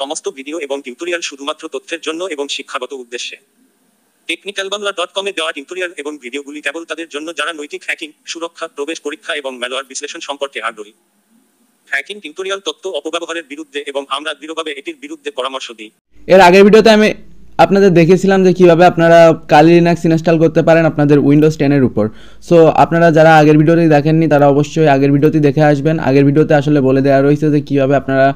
সমস্ত ভিডিও এবং টিউটোরিয়াল শুধুমাত্র তথ্যের জন্য এবং শিক্ষাগত উদ্দেশ্যে টেকনিক্যাল বাংলা ডট কমে দেওয়া টিউটোরিয়াল এবং ভিডিওগুলি কেবল তাদের জন্য যারা নৈতিক হ্যাকিং সুরক্ষা প্রবেশ পরীক্ষা এবং ম্যালওয়্যার বিশ্লেষণ সম্পর্কে আগ্রহী হ্যাকিং টিউটোরিয়াল তথ্য অপব্যবহারের বিরুদ্ধে এবং আমরা দৃঢ়ভাবে এটির বিরুদ্ধে পরামর্শ দিই এর আগের ভিডিওতে আমি আপনাদের দেখিয়েছিলাম যে কিভাবে আপনারা কালি লিনাক্স ইনস্টল করতে পারেন আপনাদের উইন্ডোজ টেনের উপর সো আপনারা যারা আগের ভিডিওটি দেখেননি তারা অবশ্যই আগের ভিডিওটি দেখে আসবেন আগের ভিডিওতে আসলে বলে দেওয়া রয়েছে যে কীভাবে আপনারা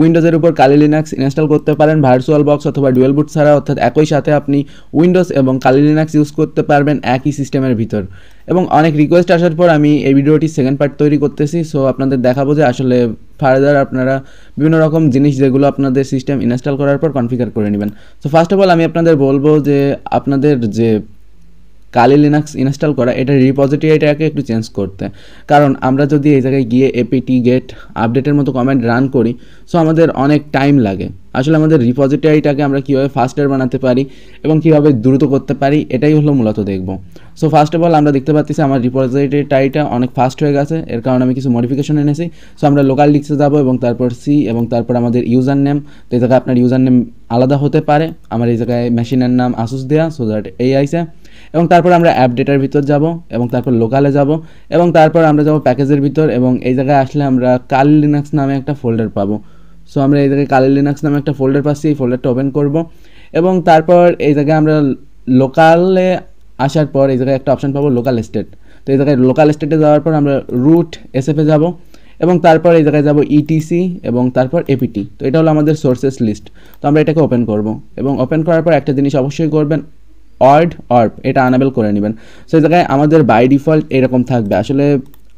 উইন্ডোজের উপর কালি লিনাক্স ইনস্টল করতে পারেন ভার্চুয়াল বক্স অথবা ডুয়েল বুট ছাড়া অর্থাৎ একই সাথে আপনি উইন্ডোজ এবং কালি লিনাক্স ইউজ করতে পারবেন একই সিস্টেমের ভিতর এবং অনেক রিকোয়েস্ট আসার পর আমি এই ভিডিওটি সেকেন্ড পার্ট তৈরি করতেছি সো আপনাদের দেখাবো যে আসলে ফার্দার আপনারা বিভিন্ন রকম জিনিস যেগুলো আপনাদের সিস্টেম ইনস্টল করার পর কনফিগার করে নেবেন সো ফার্স্ট অফ অল আমি আপনাদের বলবো যে আপনাদের যে কালি লিনাক্স ইনস্টল করা এটা রিপোজিটরিটাকে একটু চেঞ্জ করতে কারণ আমরা যদি এই জায়গায় গিয়ে এপিটি গেট আপডেটের মতো কমেন্ট রান করি সো আমাদের অনেক টাইম লাগে আসলে আমাদের রিপোজিটারিটাকে আমরা কীভাবে ফাস্টার বানাতে পারি এবং কীভাবে দ্রুত করতে পারি এটাই হলো মূলত দেখব সো ফার্স্ট অফ অল আমরা দেখতে পাচ্ছি আমার রিপোজিটরিটা অনেক ফাস্ট হয়ে গেছে এর কারণে আমি কিছু মডিফিকেশন এনেছি সো আমরা লোকাল ডিক্সে যাব এবং তারপর সি এবং তারপর আমাদের ইউজার নেম তো এই জায়গায় আপনার ইউজার নেম আলাদা হতে পারে আমার এই জায়গায় মেশিনের নাম আসুস দেয়া সো দ্যাট এই আইসে এবং তারপর আমরা অ্যাপ ডেটার ভিতর যাব এবং তারপর লোকালে যাব এবং তারপর আমরা যাব প্যাকেজের ভিতর এবং এই জায়গায় আসলে আমরা কাল লিনাক্স নামে একটা ফোল্ডার পাবো সো আমরা এই জায়গায় কালি লিনাক্স নামে একটা ফোল্ডার পাচ্ছি এই ফোল্ডারটা ওপেন করব এবং তারপর এই জায়গায় আমরা লোকালে আসার পর এই জায়গায় একটা অপশান পাবো লোকাল স্টেট তো এই জায়গায় লোকাল স্টেটে যাওয়ার পর আমরা রুট এসএফে যাব এবং তারপর এই জায়গায় যাব ইটিসি e এবং তারপর এপিটি তো এটা হলো আমাদের সোর্সেস লিস্ট তো আমরা এটাকে ওপেন করব এবং ওপেন করার পর একটা জিনিস অবশ্যই করবেন অর্ড অর্প এটা আনাবেল করে নেবেন সো এই জায়গায় আমাদের বাই ডিফল্ট এরকম থাকবে আসলে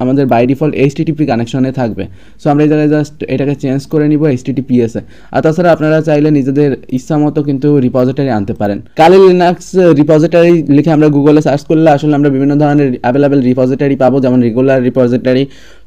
আমাদের বাই ডিফল্ট এইচটিটিপি কানেকশনে থাকবে সো আমরা এই জায়গায় জাস্ট এটাকে চেঞ্জ করে নিব এইচটিটিপিএসে আর তাছাড়া আপনারা চাইলে নিজেদের ইচ্ছা মতো কিন্তু রিপোজিটারি আনতে পারেন কালি লিনাক্স রিপোজিটারি লিখে আমরা গুগলে সার্চ করলে আসলে আমরা বিভিন্ন ধরনের অ্যাভেলেবেল রিপোজিটারি পাবো যেমন রেগুলার রিপোজিটারি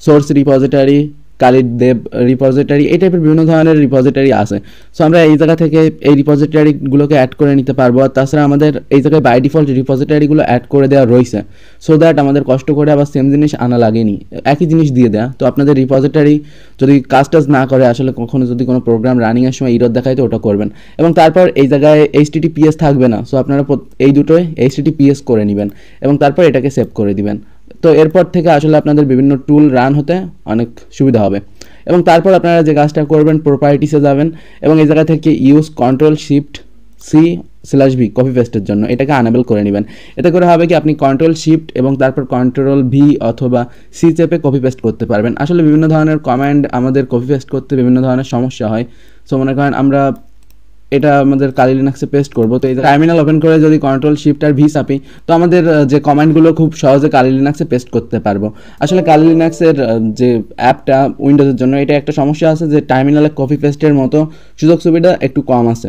সোর্স রিপোজিটারি কালির দেব রিপোজিটারি এই টাইপের বিভিন্ন ধরনের রিপোজিটারি আছে সো আমরা এই জায়গা থেকে এই রিপোজিটারিগুলোকে অ্যাড করে নিতে পারবো আর তাছাড়া আমাদের এই জায়গায় বাই ডিফল্ট রিপোজিটারিগুলো অ্যাড করে দেওয়া রয়েছে সো দ্যাট আমাদের কষ্ট করে আবার সেম জিনিস আনা লাগেনি একই জিনিস দিয়ে দেয়া তো আপনাদের রিপোজিটারি যদি কাজ টাজ না করে আসলে কখনো যদি কোনো প্রোগ্রাম রানিংয়ের সময় ইরোদ দেখায় তো ওটা করবেন এবং তারপর এই জায়গায় পিএস থাকবে না সো আপনারা এই দুটোই পিএস করে নেবেন এবং তারপর এটাকে সেভ করে দিবেন তো এরপর থেকে আসলে আপনাদের বিভিন্ন টুল রান হতে অনেক সুবিধা হবে এবং তারপর আপনারা যে কাজটা করবেন প্রপার্টিসে যাবেন এবং এই জায়গা থেকে use control shift C slash V copy পেস্টের জন্য এটাকে আনাবেল করে নেবেন এতে করে হবে কি আপনি কন্ট্রোল শিফট এবং তারপর কন্ট্রোল ভি অথবা সি চেপে কপি পেস্ট করতে পারবেন আসলে বিভিন্ন ধরনের কমান্ড আমাদের কপি পেস্ট করতে বিভিন্ন ধরনের সমস্যা হয় সো মনে করেন আমরা এটা আমাদের কালি লিনাক্সে পেস্ট করবো তো এই টার্মিনাল ওপেন করে যদি কন্ট্রোল শিফট আর ভি চাপি তো আমাদের যে কমেন্টগুলো খুব সহজে কালি লিনাক্সে পেস্ট করতে পারবো আসলে কালি লিনাক্সের যে অ্যাপটা উইন্ডোজের জন্য এটা একটা সমস্যা আছে যে টার্মিনালে কপি পেস্টের মতো সুযোগ সুবিধা একটু কম আছে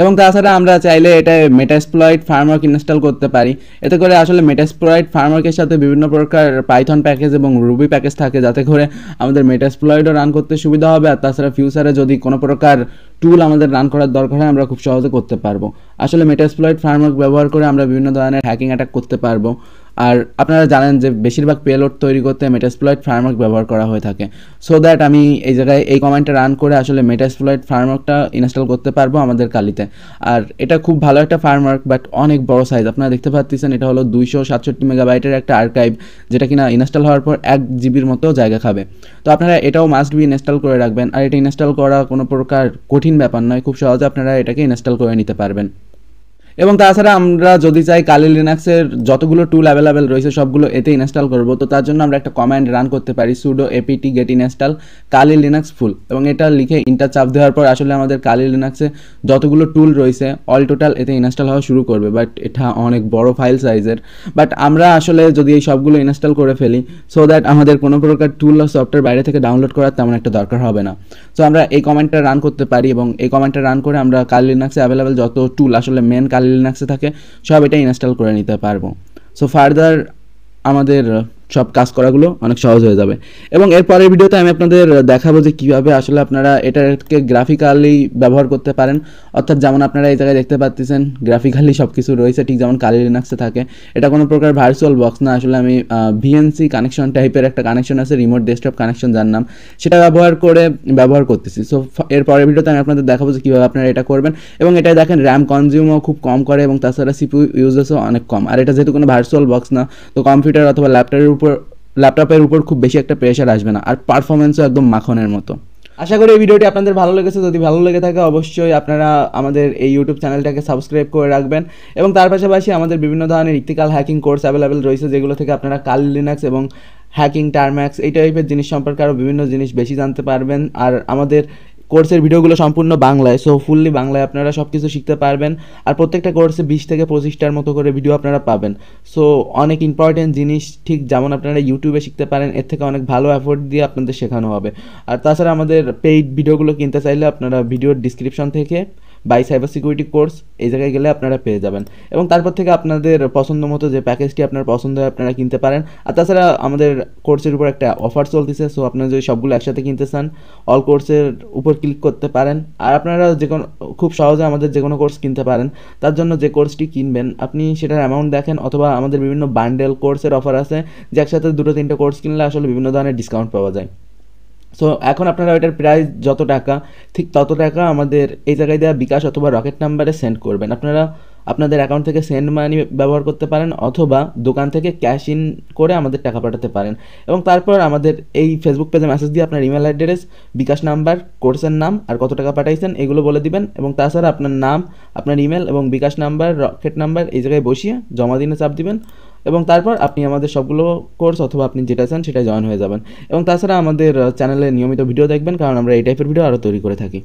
এবং তাছাড়া আমরা চাইলে এটা মেটাসপ্লয়েড ফার্মওয়ার্ক ইনস্টল করতে পারি এতে করে আসলে মেটাসপ্লয়েড ফার্মওয়ার্কের সাথে বিভিন্ন প্রকার পাইথন প্যাকেজ এবং রুবি প্যাকেজ থাকে যাতে করে আমাদের মেটাসপ্লয়েডও রান করতে সুবিধা হবে আর তাছাড়া ফিউচারে যদি কোনো প্রকার টুল আমাদের রান করার দরকার হয় আমরা খুব সহজে করতে পারবো আসলে মেটাসপ্লয়েড ফার্মওয়ার্ক ব্যবহার করে আমরা বিভিন্ন ধরনের হ্যাকিং অ্যাটাক করতে পারবো আর আপনারা জানেন যে বেশিরভাগ পেলোড তৈরি করতে মেটাসপ্লয়েড ফার্মওয়ার্ক ব্যবহার করা হয়ে থাকে সো দ্যাট আমি এই জায়গায় এই কমেন্টটা রান করে আসলে মেটাসপ্লয়েড ফার্মওয়ার্কটা ইনস্টল করতে পারবো আমাদের কালিতে আর এটা খুব ভালো একটা ফার্মওয়ার্ক বাট অনেক বড় সাইজ আপনারা দেখতে পাচ্ছেন এটা হলো দুইশো সাতষট্টি মেগাবাইটের একটা আর্কাইভ যেটা কিনা ইনস্টল হওয়ার পর এক জিবির মতো জায়গা খাবে তো আপনারা এটাও মাস্ট বি ইনস্টল করে রাখবেন আর এটা ইনস্টল করা কোনো প্রকার কঠিন ব্যাপার নয় খুব সহজে আপনারা এটাকে ইনস্টল করে নিতে পারবেন এবং তাছাড়া আমরা যদি চাই কালি লিনাক্সের যতগুলো টুল অ্যাভেলেবেল রয়েছে সবগুলো এতে ইনস্টল করব তো তার জন্য আমরা একটা কমান্ড রান করতে পারি sudo APT get install Kali Linux full এবং এটা লিখে ইন্টার চাপ দেওয়ার পর আসলে আমাদের কালি লিনাক্সে যতগুলো টুল রয়েছে অল টোটাল এতে ইনস্টল হওয়া শুরু করবে বাট এটা অনেক বড় ফাইল সাইজের বাট আমরা আসলে যদি এই সবগুলো ইনস্টল করে ফেলি সো দ্যাট আমাদের কোনো প্রকার টুল বা সফটওয়্যার বাইরে থেকে ডাউনলোড করার তেমন একটা দরকার হবে না সো আমরা এই কমেন্টটা রান করতে পারি এবং এই কমেন্টটা রান করে আমরা কালি লিনাক্সে অ্যাভেলেবেল যত টুল আসলে মেন কালি কালি লিনাক্সে থাকে সব এটা ইনস্টল করে নিতে পারবো সো ফার্দার আমাদের সব কাজ করাগুলো অনেক সহজ হয়ে যাবে এবং এর পরের ভিডিওতে আমি আপনাদের দেখাবো যে কীভাবে আসলে আপনারা এটাকে গ্রাফিক্যালি ব্যবহার করতে পারেন অর্থাৎ যেমন আপনারা এই জায়গায় দেখতে পাচ্ছেন গ্রাফিক্যালি সব কিছু রয়েছে ঠিক যেমন কালি লিনাক্সে থাকে এটা কোনো প্রকার ভার্চুয়াল বক্স না আসলে আমি ভিএনসি কানেকশন টাইপের একটা কানেকশন আছে রিমোট ডেস্কটপ কানেকশন যার নাম সেটা ব্যবহার করে ব্যবহার করতেছি সো এর পরের ভিডিওতে আমি আপনাদের দেখাবো যে কীভাবে আপনারা এটা করবেন এবং এটা দেখেন র্যাম কনজিউমও খুব কম করে এবং তাছাড়া সিপিউ ইউজেসও অনেক কম আর এটা যেহেতু কোনো ভার্চুয়াল বক্স না তো কম্পিউটার অথবা ল্যাপটপের উপর উপর ল্যাপটপের উপর খুব বেশি একটা প্রেশার আসবে না আর পারফরমেন্সও একদম মাখনের মতো আশা করি এই ভিডিওটি আপনাদের ভালো লেগেছে যদি ভালো লেগে থাকে অবশ্যই আপনারা আমাদের এই ইউটিউব চ্যানেলটাকে সাবস্ক্রাইব করে রাখবেন এবং তার পাশাপাশি আমাদের বিভিন্ন ধরনের ইক্তিকাল হ্যাকিং কোর্স অ্যাভেলেবেল রয়েছে যেগুলো থেকে আপনারা কাল লিনাক্স এবং হ্যাকিং টার্ম্যাক্স এই টাইপের জিনিস সম্পর্কে আরও বিভিন্ন জিনিস বেশি জানতে পারবেন আর আমাদের কোর্সের ভিডিওগুলো সম্পূর্ণ বাংলায় সো ফুললি বাংলায় আপনারা সব কিছু শিখতে পারবেন আর প্রত্যেকটা কোর্সে বিশ থেকে পঁচিশটার মতো করে ভিডিও আপনারা পাবেন সো অনেক ইম্পর্টেন্ট জিনিস ঠিক যেমন আপনারা ইউটিউবে শিখতে পারেন এর থেকে অনেক ভালো অ্যাফোর্ড দিয়ে আপনাদের শেখানো হবে আর তাছাড়া আমাদের পেইড ভিডিওগুলো কিনতে চাইলে আপনারা ভিডিওর ডিসক্রিপশন থেকে বাই সাইবার সিকিউরিটি কোর্স এই জায়গায় গেলে আপনারা পেয়ে যাবেন এবং তারপর থেকে আপনাদের পছন্দ মতো যে প্যাকেজটি আপনার পছন্দ হয় আপনারা কিনতে পারেন আর তাছাড়া আমাদের কোর্সের উপর একটা অফার চলতেছে সো আপনারা যদি সবগুলো একসাথে কিনতে চান অল কোর্সের উপর ক্লিক করতে পারেন আর আপনারা যে কোনো খুব সহজে আমাদের যে কোনো কোর্স কিনতে পারেন তার জন্য যে কোর্সটি কিনবেন আপনি সেটার অ্যামাউন্ট দেখেন অথবা আমাদের বিভিন্ন বান্ডেল কোর্সের অফার আছে যে একসাথে দুটো তিনটে কোর্স কিনলে আসলে বিভিন্ন ধরনের ডিসকাউন্ট পাওয়া যায় সো এখন আপনারা ওইটার প্রাইস যত টাকা ঠিক তত টাকা আমাদের এই জায়গায় দেওয়া বিকাশ অথবা রকেট নাম্বারে সেন্ড করবেন আপনারা আপনাদের অ্যাকাউন্ট থেকে সেন্ড মানি ব্যবহার করতে পারেন অথবা দোকান থেকে ক্যাশ ইন করে আমাদের টাকা পাঠাতে পারেন এবং তারপর আমাদের এই ফেসবুক পেজে মেসেজ দিয়ে আপনার ইমেল অ্যাড্রেস বিকাশ নাম্বার কোর্সের নাম আর কত টাকা পাঠাইছেন এগুলো বলে দিবেন এবং তাছাড়া আপনার নাম আপনার ইমেল এবং বিকাশ নাম্বার রকেট নাম্বার এই জায়গায় বসিয়ে জমা দিনে চাপ দিবেন এবং তারপর আপনি আমাদের সবগুলো কোর্স অথবা আপনি যেটা চান সেটা জয়েন হয়ে যাবেন এবং তাছাড়া আমাদের চ্যানেলে নিয়মিত ভিডিও দেখবেন কারণ আমরা এই টাইপের ভিডিও আরও তৈরি করে থাকি